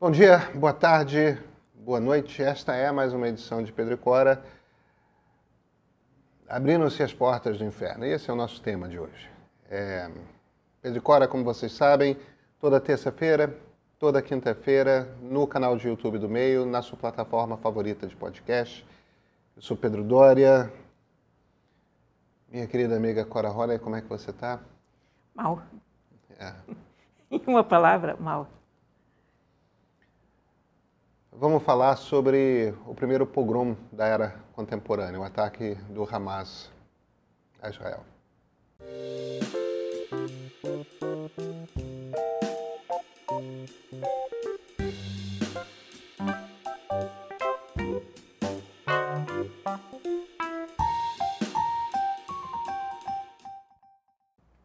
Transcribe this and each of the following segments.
Bom dia, boa tarde, boa noite. Esta é mais uma edição de Pedro e Cora. Abrindo-se as portas do inferno. esse é o nosso tema de hoje. É... Pedro e Cora, como vocês sabem, toda terça-feira, toda quinta-feira, no canal de YouTube do Meio, na sua plataforma favorita de podcast. Eu sou Pedro Dória. Minha querida amiga Cora Roller, como é que você está? Mal. É. Em uma palavra, mal. Vamos falar sobre o primeiro pogrom da era contemporânea, o ataque do Hamas a Israel.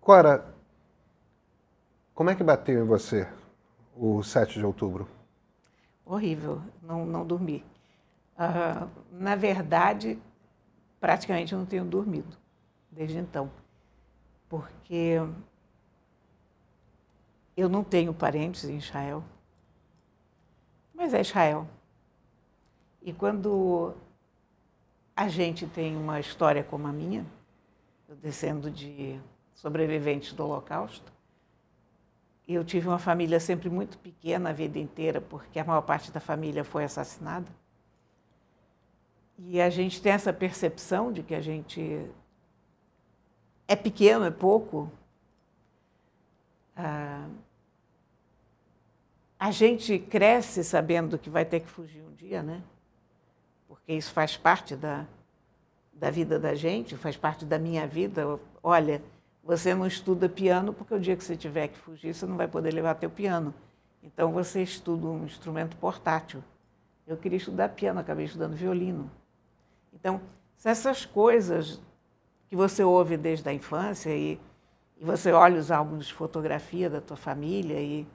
Cora, como é que bateu em você o 7 de outubro? horrível, não, não dormi. Uh, na verdade, praticamente eu não tenho dormido desde então, porque eu não tenho parentes em Israel, mas é Israel. E quando a gente tem uma história como a minha, eu descendo de sobreviventes do Holocausto, eu tive uma família sempre muito pequena a vida inteira, porque a maior parte da família foi assassinada. E a gente tem essa percepção de que a gente é pequeno, é pouco. Ah, a gente cresce sabendo que vai ter que fugir um dia, né? Porque isso faz parte da, da vida da gente, faz parte da minha vida. Olha, você não estuda piano porque o dia que você tiver que fugir, você não vai poder levar teu piano. Então você estuda um instrumento portátil. Eu queria estudar piano, acabei estudando violino. Então, se essas coisas que você ouve desde a infância e, e você olha os álbuns de fotografia da tua família e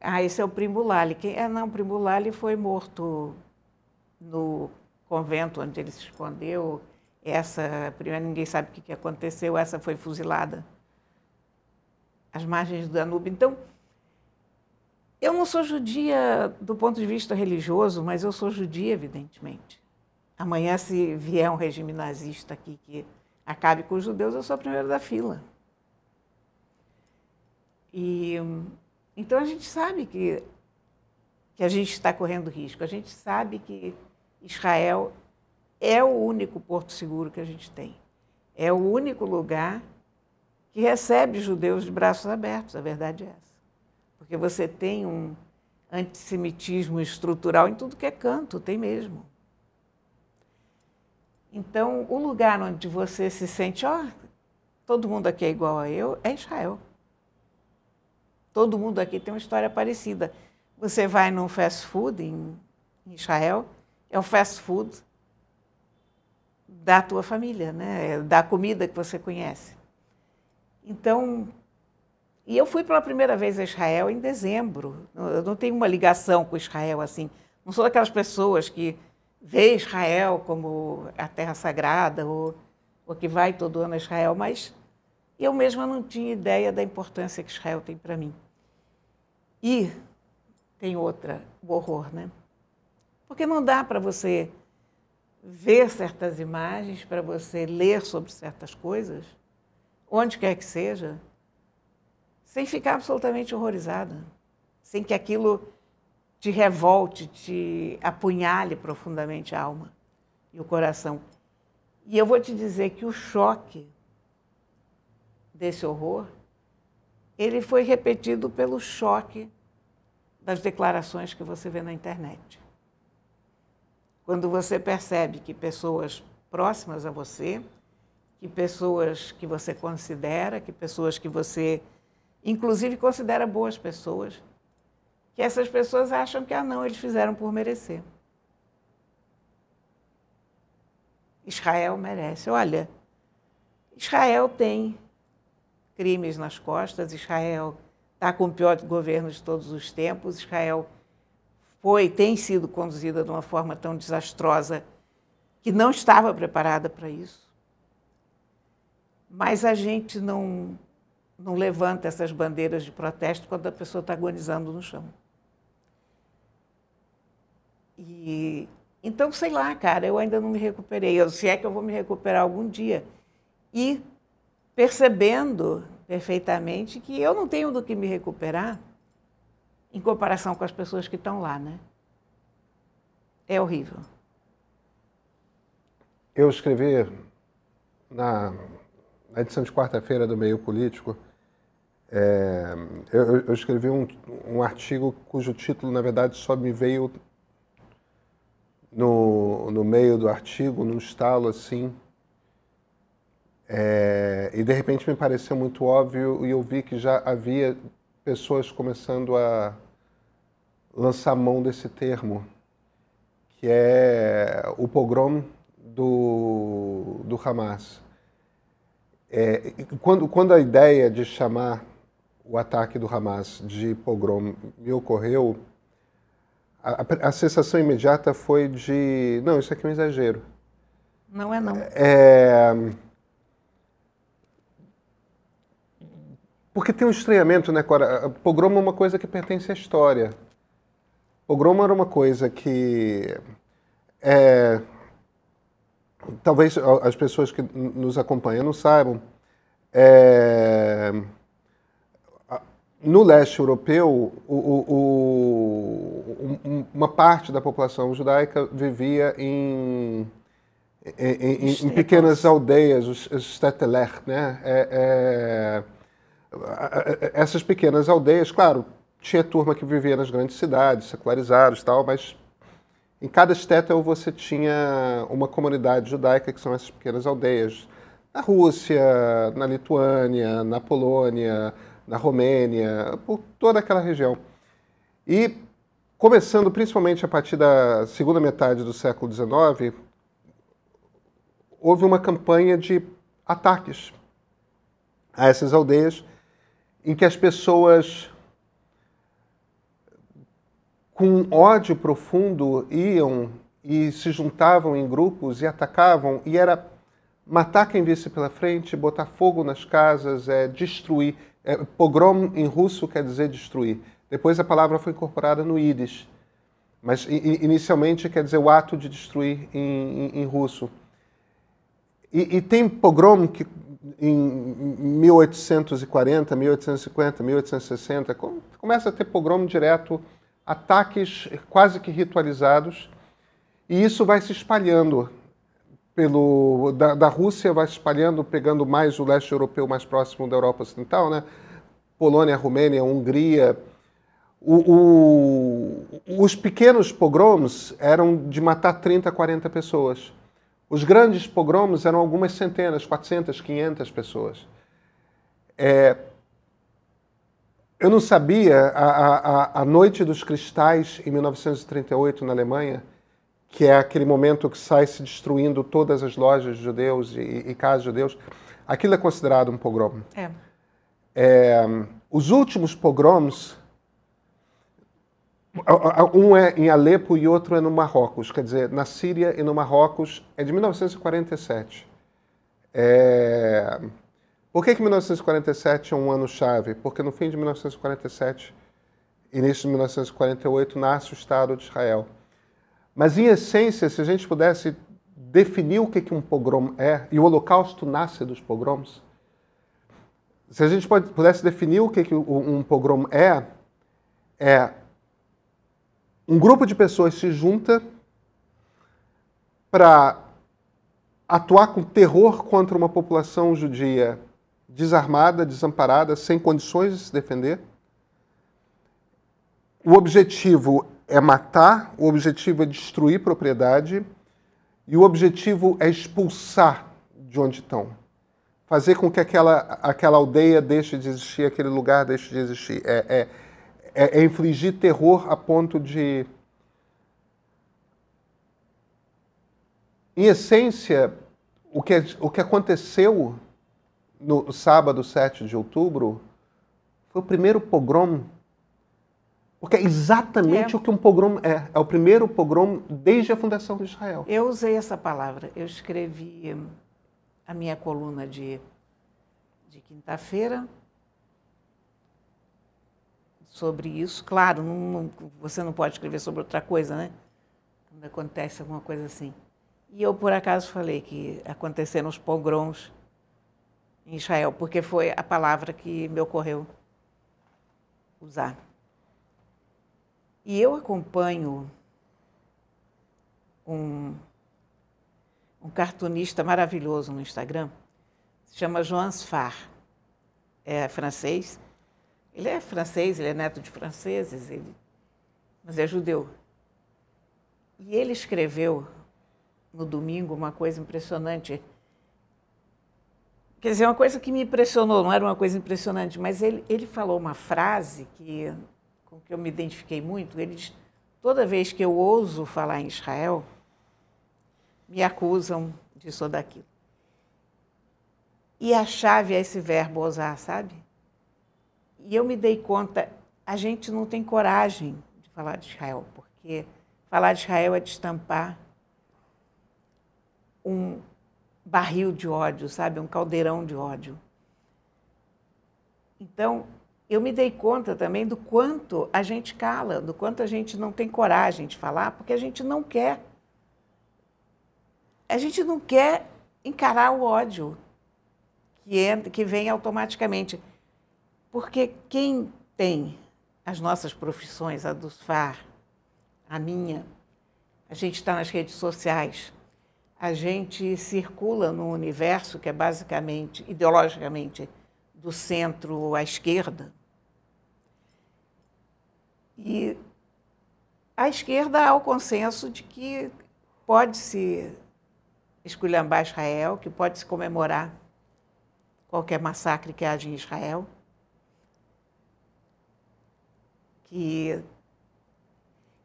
ah, esse é o Primo Lali. Quem é? Não, o Primo Lali foi morto no convento onde ele se escondeu. Essa, primeiro, ninguém sabe o que aconteceu, essa foi fuzilada às margens do Danúbio. Então, eu não sou judia do ponto de vista religioso, mas eu sou judia, evidentemente. Amanhã, se vier um regime nazista aqui que acabe com os judeus, eu sou a primeira da fila. E então a gente sabe que que a gente está correndo risco. A gente sabe que Israel é o único porto seguro que a gente tem. É o único lugar que recebe judeus de braços abertos, a verdade é essa. Porque você tem um antissemitismo estrutural em tudo que é canto, tem mesmo. Então, o lugar onde você se sente, ó, oh, todo mundo aqui é igual a eu, é Israel. Todo mundo aqui tem uma história parecida. Você vai num fast food em Israel, é um fast food da tua família, né? da comida que você conhece. Então, e eu fui pela primeira vez a Israel em dezembro. Eu não tenho uma ligação com Israel assim. Não sou daquelas pessoas que vê Israel como a terra sagrada ou, ou que vai todo ano a Israel, mas eu mesma não tinha ideia da importância que Israel tem para mim. E tem outra, o horror, né? Porque não dá para você ver certas imagens, para você ler sobre certas coisas, onde quer que seja, sem ficar absolutamente horrorizada, sem que aquilo te revolte, te apunhale profundamente a alma e o coração. E eu vou te dizer que o choque desse horror, ele foi repetido pelo choque das declarações que você vê na internet. Quando você percebe que pessoas próximas a você, que pessoas que você considera, que pessoas que você, inclusive, considera boas pessoas, que essas pessoas acham que, ah, não, eles fizeram por merecer. Israel merece. Olha, Israel tem crimes nas costas, Israel está com o pior governo de todos os tempos, Israel foi, tem sido conduzida de uma forma tão desastrosa que não estava preparada para isso. Mas a gente não, não levanta essas bandeiras de protesto quando a pessoa está agonizando no chão. E então, sei lá, cara, eu ainda não me recuperei. Eu, se é que eu vou me recuperar algum dia. E percebendo perfeitamente que eu não tenho do que me recuperar, em comparação com as pessoas que estão lá, né? É horrível. Eu escrevi na, edição de quarta-feira do Meio Político, é, eu, eu, escrevi um, um artigo cujo título, na verdade, só me veio no, no meio do artigo, num estalo assim. É, e de repente me pareceu muito óbvio e eu vi que já havia pessoas começando a lançar mão desse termo, que é o pogrom do, do Hamas. É, quando, quando a ideia de chamar o ataque do Hamas de pogrom me ocorreu, a, a, sensação imediata foi de: não, isso aqui é um exagero. Não é, não. É. Porque tem um estranhamento, né, Cora? Pogrom é uma coisa que pertence à história. Pogrom era uma coisa que. É, talvez as pessoas que nos acompanham não saibam. É, no leste europeu, o, o, o, uma parte da população judaica vivia em, em, em, em pequenas aldeias, os, os né? É, é essas pequenas aldeias, claro, tinha turma que vivia nas grandes cidades, secularizados e tal, mas em cada shtetl você tinha uma comunidade judaica, que são essas pequenas aldeias. Na Rússia, na Lituânia, na Polônia, na Romênia, por toda aquela região. E começando principalmente a partir da segunda metade do século XIX, houve uma campanha de ataques a essas aldeias em que as pessoas com ódio profundo iam e se juntavam em grupos e atacavam, e era matar quem visse pela frente, botar fogo nas casas, é, destruir. É, pogrom em russo quer dizer destruir. Depois a palavra foi incorporada no íris, mas inicialmente quer dizer o ato de destruir em, em, em russo. E, e, tem pogrom que em 1840, 1850, 1860, começa a ter pogrom direto, ataques quase que ritualizados, e isso vai se espalhando pelo da, da Rússia, vai se espalhando, pegando mais o leste europeu mais próximo da Europa Ocidental, né? Polônia, Romênia, Hungria. O, o, os pequenos pogroms eram de matar 30, 40 pessoas. Os grandes pogroms eram algumas centenas, 400, 500 pessoas. É, eu não sabia, a, a, a Noite dos Cristais, em 1938, na Alemanha, que é aquele momento que sai se destruindo todas as lojas de judeus e, e casas de judeus, aquilo é considerado um pogrom. É. É, os últimos pogroms um é em Alepo e outro é no Marrocos, quer dizer, na Síria e no Marrocos, é de 1947. É... Por que, que 1947 é um ano-chave? Porque no fim de 1947, início de 1948, nasce o Estado de Israel. Mas, em essência, se a gente pudesse definir o que, que um pogrom é, e o Holocausto nasce dos pogroms, se a gente pudesse definir o que, que um pogrom é, é um grupo de pessoas se junta para atuar com terror contra uma população judia desarmada, desamparada, sem condições de se defender. O objetivo é matar, o objetivo é destruir propriedade e o objetivo é expulsar de onde estão. Fazer com que aquela, aquela aldeia deixe de existir, aquele lugar deixe de existir. É, é é, é infligir terror a ponto de. Em essência, o que, é, o que aconteceu no sábado 7 de outubro foi o primeiro pogrom. Porque é exatamente é. o que um pogrom é. É o primeiro pogrom desde a fundação de Israel. Eu usei essa palavra. Eu escrevi a minha coluna de, de quinta-feira sobre isso. Claro, não, não, você não pode escrever sobre outra coisa, né? Quando acontece alguma coisa assim. E eu, por acaso, falei que aconteceram os pogroms em Israel, porque foi a palavra que me ocorreu usar. E eu acompanho um, um cartunista maravilhoso no Instagram, se chama Joan Sfar, é francês, ele é francês, ele é neto de franceses, ele, mas é judeu. E ele escreveu no domingo uma coisa impressionante. Quer dizer, uma coisa que me impressionou, não era uma coisa impressionante, mas ele, ele falou uma frase que, com que eu me identifiquei muito. Ele diz: toda vez que eu ouso falar em Israel, me acusam disso ou daquilo. E a chave é esse verbo ousar, sabe? E eu me dei conta, a gente não tem coragem de falar de Israel, porque falar de Israel é destampar um barril de ódio, sabe? Um caldeirão de ódio. Então, eu me dei conta também do quanto a gente cala, do quanto a gente não tem coragem de falar, porque a gente não quer. A gente não quer encarar o ódio que, entra, que vem automaticamente. Porque quem tem as nossas profissões, a dos FAR, a minha, a gente está nas redes sociais, a gente circula num universo que é basicamente, ideologicamente, do centro à esquerda. E à esquerda há o consenso de que pode-se esculhambar Israel, que pode-se comemorar qualquer massacre que haja em Israel. que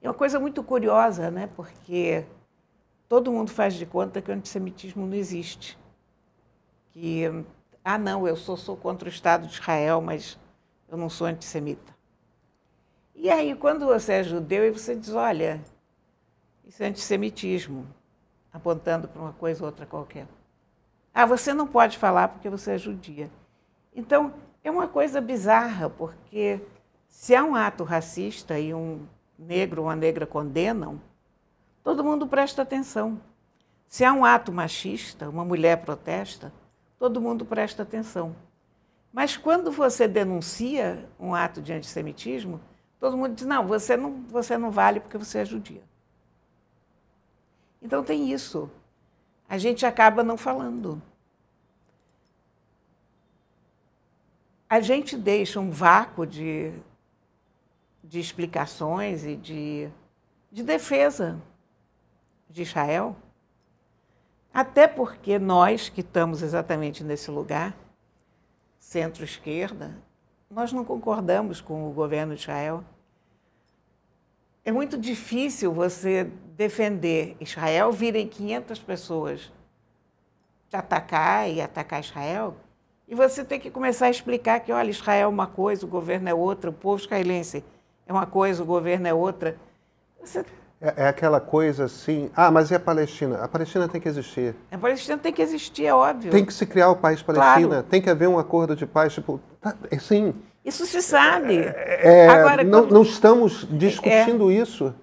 é uma coisa muito curiosa, né? Porque todo mundo faz de conta que o antissemitismo não existe. Que, ah, não, eu sou, sou contra o Estado de Israel, mas eu não sou antissemita. E aí, quando você é judeu e você diz, olha, isso é antissemitismo, apontando para uma coisa ou outra qualquer. Ah, você não pode falar porque você é judia. Então, é uma coisa bizarra, porque se há é um ato racista e um negro ou uma negra condenam, todo mundo presta atenção. Se há é um ato machista, uma mulher protesta, todo mundo presta atenção. Mas quando você denuncia um ato de antissemitismo, todo mundo diz: não, você não, você não vale porque você é judia. Então tem isso. A gente acaba não falando. A gente deixa um vácuo de de explicações e de, de defesa de Israel. Até porque nós, que estamos exatamente nesse lugar, centro-esquerda, nós não concordamos com o governo de Israel. É muito difícil você defender Israel, virem 500 pessoas te atacar e atacar Israel, e você tem que começar a explicar que, olha, Israel é uma coisa, o governo é outra, o povo israelense é uma coisa, o governo é outra. Você... É, é, aquela coisa assim. Ah, mas e a Palestina? A Palestina tem que existir. A Palestina tem que existir, é óbvio. Tem que se criar o país Palestina, claro. tem que haver um acordo de paz. Tipo, tá, é sim. Isso se sabe. É, é, Agora, não, quando... não, estamos discutindo é, é. isso.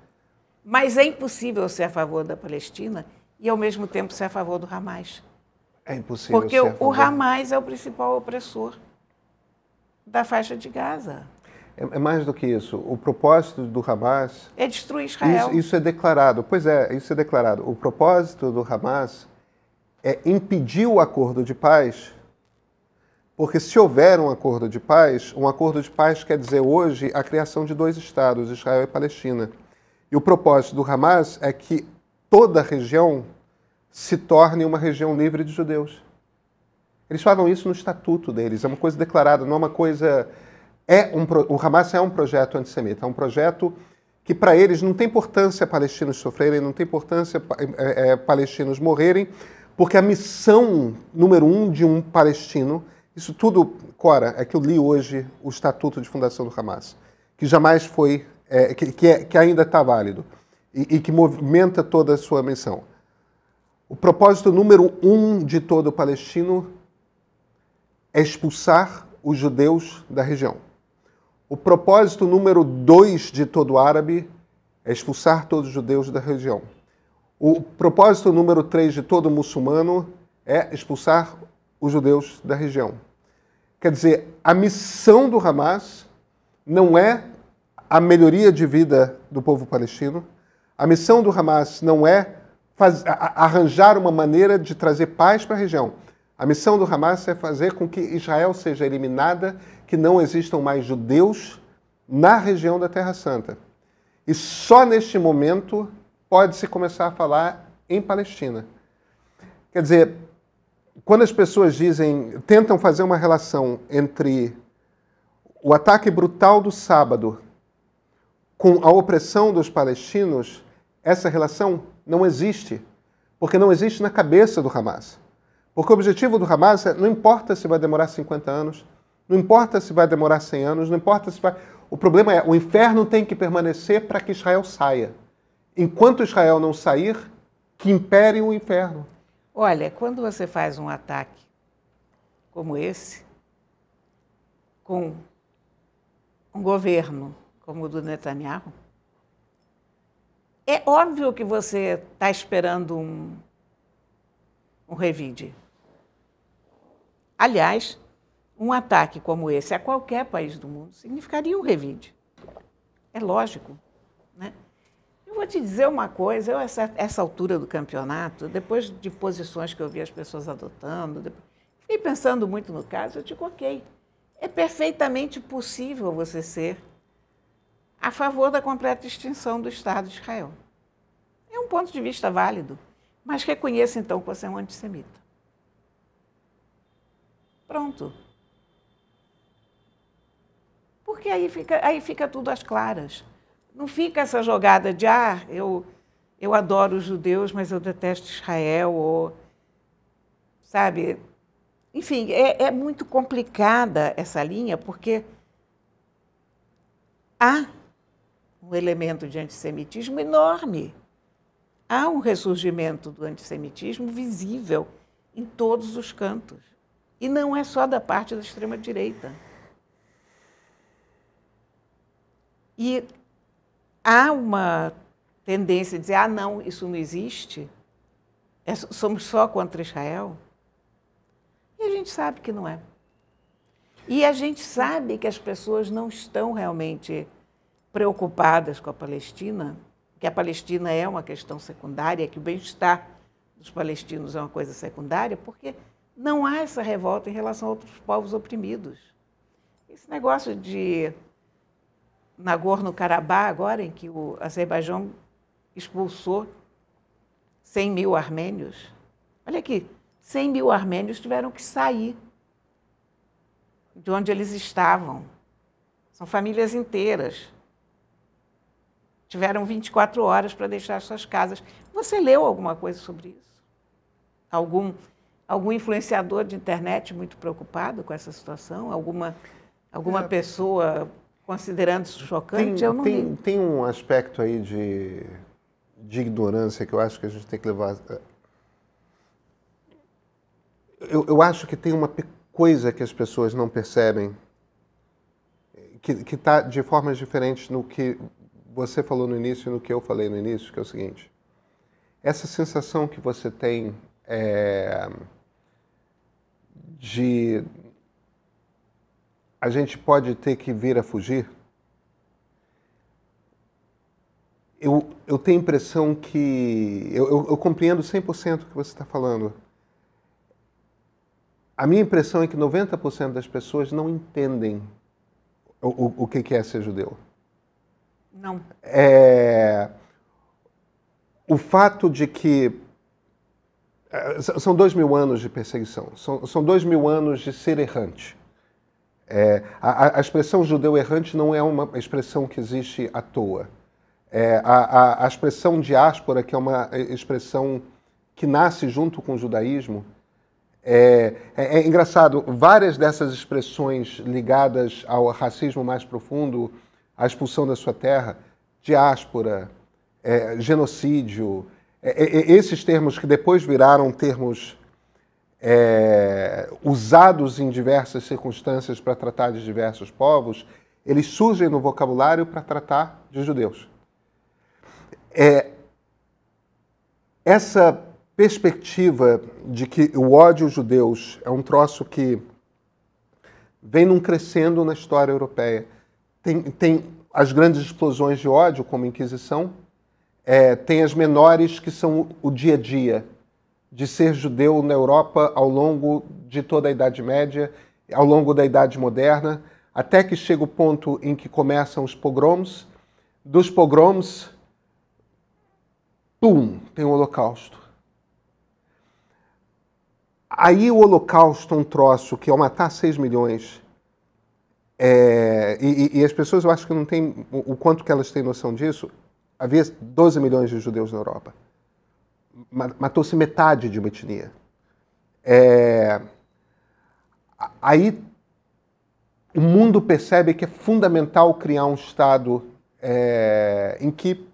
Mas é impossível ser a favor da Palestina e, ao mesmo tempo, ser a favor do Hamas. É impossível. Porque o Hamas é o principal opressor da faixa de Gaza. É, é, mais do que isso. O propósito do Hamas. É destruir Israel. Isso, isso, é declarado. Pois é, isso é declarado. O propósito do Hamas é impedir o acordo de paz. Porque se houver um acordo de paz, um acordo de paz quer dizer hoje a criação de dois estados, Israel e Palestina. E o propósito do Hamas é que toda a região se torne uma região livre de judeus. Eles falam isso no estatuto deles, é uma coisa declarada, não é uma coisa é um, o Hamas é um projeto antissemita, é um projeto que para eles não tem importância palestinos sofrerem, não tem importância é, é, palestinos morrerem, porque a missão número um de um palestino, isso tudo, Cora, é que eu li hoje o Estatuto de Fundação do Hamas, que jamais foi, é, que, que, que, ainda está válido e, e que movimenta toda a sua missão. O propósito número um de todo palestino é expulsar os judeus da região. O propósito número dois de todo árabe é expulsar todos os judeus da região. O propósito número três de todo muçulmano é expulsar os judeus da região. Quer dizer, a missão do Hamas não é a melhoria de vida do povo palestino, a missão do Hamas não é faz, arranjar uma maneira de trazer paz para a região. A missão do Hamas é fazer com que Israel seja eliminada que não existam mais judeus na região da Terra Santa. E só neste momento pode-se começar a falar em Palestina. Quer dizer, quando as pessoas dizem, tentam fazer uma relação entre o ataque brutal do sábado com a opressão dos palestinos, essa relação não existe, porque não existe na cabeça do Hamas. Porque o objetivo do Hamas é, não importa se vai demorar 50 anos, não importa se vai demorar 100 anos, não importa se vai. O problema é, o inferno tem que permanecer para que Israel saia. Enquanto Israel não sair, que impere o inferno. Olha, quando você faz um ataque como esse, com um governo como o do Netanyahu, é óbvio que você está esperando um, um revide. Aliás, um ataque como esse a qualquer país do mundo significaria um revide. É lógico. Né? Eu vou te dizer uma coisa, eu, essa, essa altura do campeonato, depois de posições que eu vi as pessoas adotando, depois, fiquei pensando muito no caso, eu digo, ok, é perfeitamente possível você ser a favor da completa extinção do Estado de Israel. É um ponto de vista válido, mas reconheça então que você é um antissemita. Pronto. Porque aí fica, aí fica tudo às claras. Não fica essa jogada de, ah, eu, eu adoro os judeus, mas eu detesto Israel, ou. Sabe? Enfim, é, é muito complicada essa linha, porque há um elemento de antissemitismo enorme. Há um ressurgimento do antissemitismo visível em todos os cantos. E não é só da parte da extrema-direita. E há uma tendência de dizer: ah, não, isso não existe, é, somos só contra Israel. E a gente sabe que não é. E a gente sabe que as pessoas não estão realmente preocupadas com a Palestina, que a Palestina é uma questão secundária, que o bem-estar dos palestinos é uma coisa secundária, porque não há essa revolta em relação a outros povos oprimidos. Esse negócio de Nagorno-Karabakh, agora, em que o Azerbaijão expulsou 100 mil armênios. Olha aqui, 100 mil armênios tiveram que sair de onde eles estavam. São famílias inteiras. Tiveram 24 horas para deixar suas casas. Você leu alguma coisa sobre isso? Algum, algum influenciador de internet muito preocupado com essa situação? Alguma, alguma é. pessoa considerando chocante, tem, eu não tem, Tem um aspecto aí de, de ignorância que eu acho que a gente tem que levar. Eu, eu acho que tem uma coisa que as pessoas não percebem, que está de formas diferentes no que você falou no início e no que eu falei no início, que é o seguinte: essa sensação que você tem é, de a gente pode ter que vir a fugir? Eu, eu tenho a impressão que. Eu, eu, eu compreendo 100% o que você está falando. A minha impressão é que 90% das pessoas não entendem o, o, o, que é ser judeu. Não. É, o fato de que. É, são dois mil anos de perseguição, são, são dois mil anos de ser errante é, a, a, expressão judeu errante não é uma expressão que existe à toa. É, a, a, a, expressão diáspora, que é uma expressão que nasce junto com o judaísmo, é, é, é engraçado, várias dessas expressões ligadas ao racismo mais profundo, à expulsão da sua terra, diáspora, é, genocídio, é, esses termos que depois viraram termos usados em diversas circunstâncias para tratar de diversos povos, eles surgem no vocabulário para tratar de judeus. É, essa perspectiva de que o ódio aos judeus é um troço que vem num crescendo na história europeia. Tem, tem as grandes explosões de ódio, como a Inquisição, é, tem as menores, que são o, o dia a dia, de ser judeu na Europa ao longo de toda a Idade Média, ao longo da Idade Moderna, até que chega o ponto em que começam os pogroms. Dos pogroms, pum, tem o Holocausto. Aí o Holocausto, um troço que ao é matar 6 milhões, é, e, e, as pessoas eu acho que não têm o quanto que elas têm noção disso, havia 12 milhões de judeus na Europa matou-se metade de uma etnia. É... Aí o mundo percebe que é fundamental criar um Estado é... em que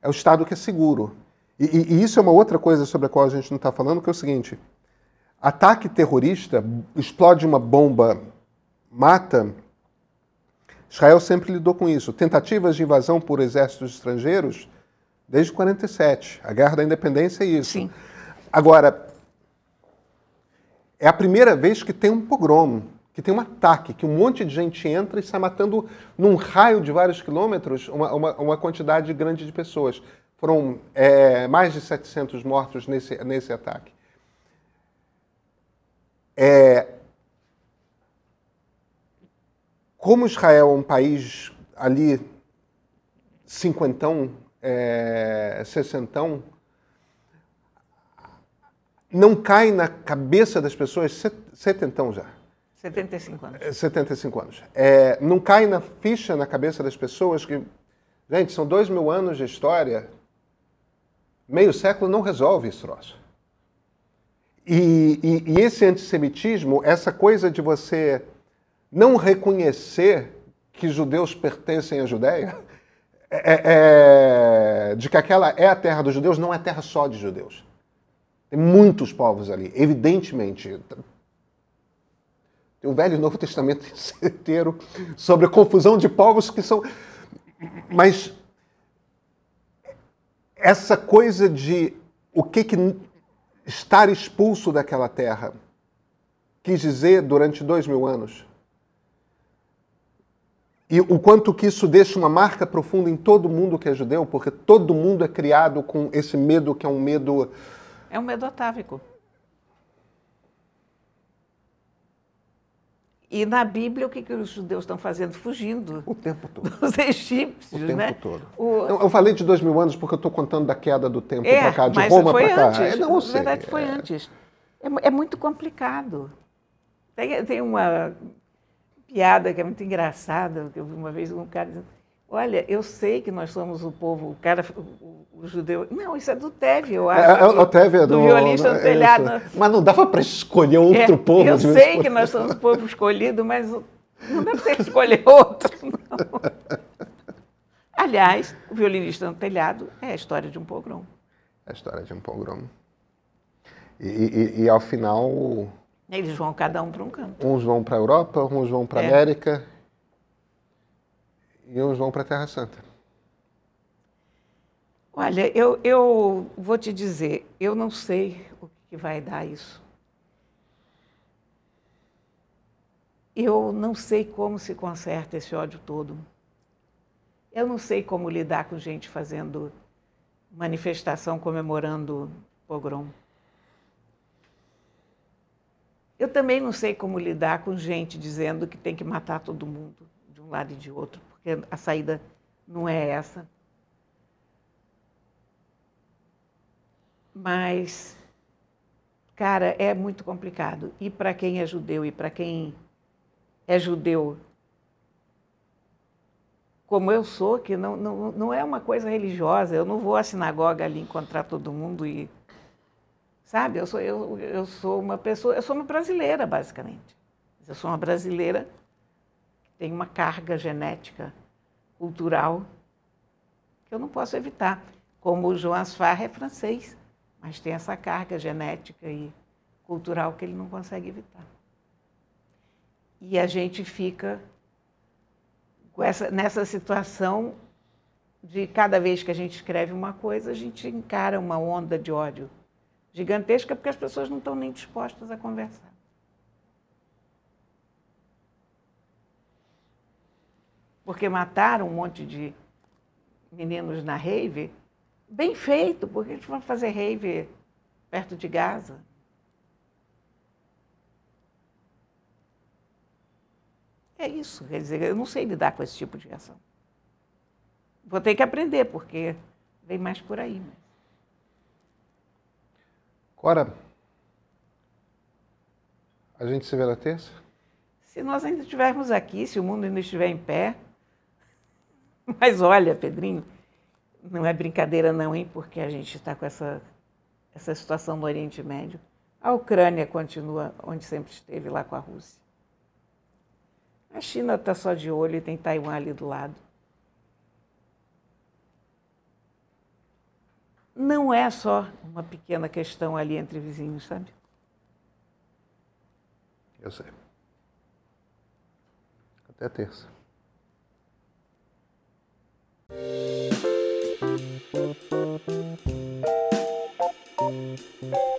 é o Estado que é seguro. E, e, e isso é uma outra coisa sobre a qual a gente não está falando, que é o seguinte: ataque terrorista, explode uma bomba, mata. Israel sempre lidou com isso. Tentativas de invasão por exércitos estrangeiros, Desde 47, a Guerra da Independência é isso. Sim. Agora, é a primeira vez que tem um pogrom, que tem um ataque, que um monte de gente entra e sai matando, num raio de vários quilômetros, uma, uma, uma quantidade grande de pessoas. Foram é, mais de 700 mortos nesse, nesse ataque. É, como Israel é um país ali cinquentão, é, sessentão, não cai na cabeça das pessoas, setentão já. 75 anos. 75 é, anos. É, não cai na ficha na cabeça das pessoas que, gente, são dois mil anos de história, meio século não resolve esse troço. E, e, e esse antissemitismo, essa coisa de você não reconhecer que judeus pertencem à Judéia, É, é, é, de que aquela é a terra dos judeus, não é terra só de judeus. Tem muitos povos ali, evidentemente. Tem o Velho e o Novo Testamento inteiro sobre a confusão de povos que são. Mas essa coisa de o que, que estar expulso daquela terra quis dizer durante dois mil anos e o quanto que isso deixa uma marca profunda em todo mundo que é judeu, porque todo mundo é criado com esse medo que é um medo. É um medo atávico. E na Bíblia, o que, que os judeus estão fazendo? Fugindo. O tempo todo. Dos egípcios, O tempo né? todo. O... Eu, eu, falei de dois mil anos porque eu estou contando da queda do tempo é, para cá, de Roma para cá. Antes. É, não, na sei. verdade, foi é. antes. É, é, muito complicado. Tem, tem uma piada que é muito engraçada, que eu vi uma vez um cara dizendo, olha, eu sei que nós somos o povo, o cara, o, o judeu. Não, isso é do Teve, eu acho. É, é o Teve, é do, do violista do é telhado. É mas não dava para escolher outro é, povo. Eu sei que nós somos o povo escolhido, mas não dá para você escolher outro, não. Aliás, o violinista no telhado é a história de um pogrom. É a história de um pogrom. E, e, e ao final eles vão cada um para um canto. Uns vão para a Europa, uns vão para a é. América e uns vão para a Terra Santa. Olha, eu, eu vou te dizer, eu não sei o que vai dar isso. Eu não sei como se conserta esse ódio todo. Eu não sei como lidar com gente fazendo manifestação comemorando pogrom. Eu também não sei como lidar com gente dizendo que tem que matar todo mundo de um lado e de outro, porque a saída não é essa. Mas, cara, é muito complicado. E para quem é judeu e para quem é judeu, como eu sou, que não, não, não é uma coisa religiosa, eu não vou à sinagoga ali encontrar todo mundo e Sabe, eu sou, eu, eu sou uma pessoa, eu sou uma brasileira, basicamente. Eu sou uma brasileira que tem uma carga genética, cultural, que eu não posso evitar. Como o João Asfar é francês, mas tem essa carga genética e cultural que ele não consegue evitar. E a gente fica essa, nessa situação de cada vez que a gente escreve uma coisa, a gente encara uma onda de ódio gigantesca porque as pessoas não estão nem dispostas a conversar. Porque mataram um monte de meninos na rave, bem feito, porque eles vão fazer rave perto de Gaza. É isso, quer dizer, eu não sei lidar com esse tipo de reação. Vou ter que aprender, porque vem mais por aí. Mas... Cora, a gente se vê na terça? Se nós ainda estivermos aqui, se o mundo ainda estiver em pé. Mas olha, Pedrinho, não é brincadeira não, hein? Porque a gente está com essa, essa situação no Oriente Médio. A Ucrânia continua onde sempre esteve, lá com a Rússia. A China está só de olho e tem Taiwan ali do lado. não é só uma pequena questão ali entre vizinhos, sabe? Eu sei. Até a terça. Thank you.